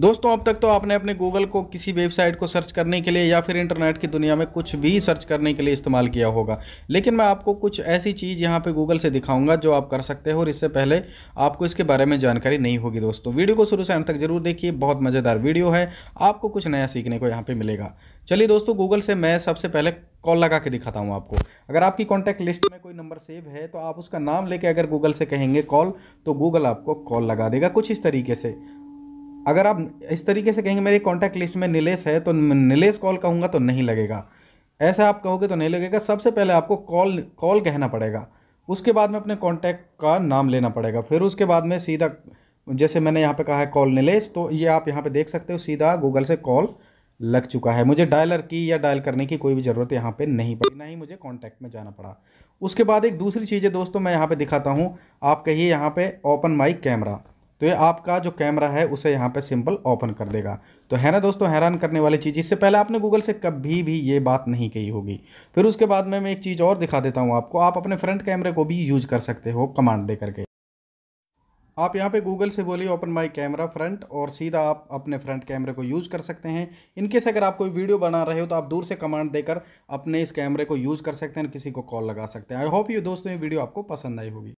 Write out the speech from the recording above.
दोस्तों अब तक तो आपने अपने गूगल को किसी वेबसाइट को सर्च करने के लिए या फिर इंटरनेट की दुनिया में कुछ भी सर्च करने के लिए इस्तेमाल किया होगा लेकिन मैं आपको कुछ ऐसी चीज़ यहाँ पे गूगल से दिखाऊंगा जो आप कर सकते हो और इससे पहले आपको इसके बारे में जानकारी नहीं होगी दोस्तों वीडियो को शुरू से अंत तक जरूर देखिए बहुत मज़ेदार वीडियो है आपको कुछ नया सीखने को यहाँ पर मिलेगा चलिए दोस्तों गूगल से मैं सबसे पहले कॉल लगा के दिखाता हूँ आपको अगर आपकी कॉन्टैक्ट लिस्ट में कोई नंबर सेव है तो आप उसका नाम लेके अगर गूगल से कहेंगे कॉल तो गूगल आपको कॉल लगा देगा कुछ इस तरीके से अगर आप इस तरीके से कहेंगे मेरे कॉन्टैक्ट लिस्ट में नीलेश है तो नीलेश कॉल कहूँगा तो नहीं लगेगा ऐसा आप कहोगे तो नहीं लगेगा सबसे पहले आपको कॉल कॉल कहना पड़ेगा उसके बाद में अपने कॉन्टैक्ट का नाम लेना पड़ेगा फिर उसके बाद में सीधा जैसे मैंने यहाँ पे कहा है कॉल नीलेश तो ये आप यहाँ पे देख सकते हो सीधा गूगल से कॉल लग चुका है मुझे डायलर की या डायल करने की कोई भी ज़रूरत यहाँ पे नहीं पड़ी ना ही मुझे कॉन्टैक्ट में जाना पड़ा उसके बाद एक दूसरी चीज़ है दोस्तों मैं यहाँ पे दिखाता हूँ आप कहिए यहाँ पे ओपन माइक कैमरा तो ये आपका जो कैमरा है उसे यहाँ पे सिंपल ओपन कर देगा तो है ना दोस्तों हैरान करने वाली चीज़ इससे पहले आपने गूगल से कभी भी ये बात नहीं कही होगी फिर उसके बाद में मैं एक चीज़ और दिखा देता हूँ आपको आप अपने फ्रंट कैमरे को भी यूज कर सकते हो कमांड दे करके आप यहाँ पे गूगल से बोलिए ओपन माई कैमरा फ्रंट और सीधा आप अपने फ्रंट कैमरे को यूज़ कर सकते हैं इनकेस अगर आप कोई वीडियो बना रहे हो तो आप दूर से कमांड देकर अपने इस कैमरे को यूज़ कर सकते हैं किसी को कॉल लगा सकते हैं आई होप यू दोस्तों ये वीडियो आपको पसंद आई होगी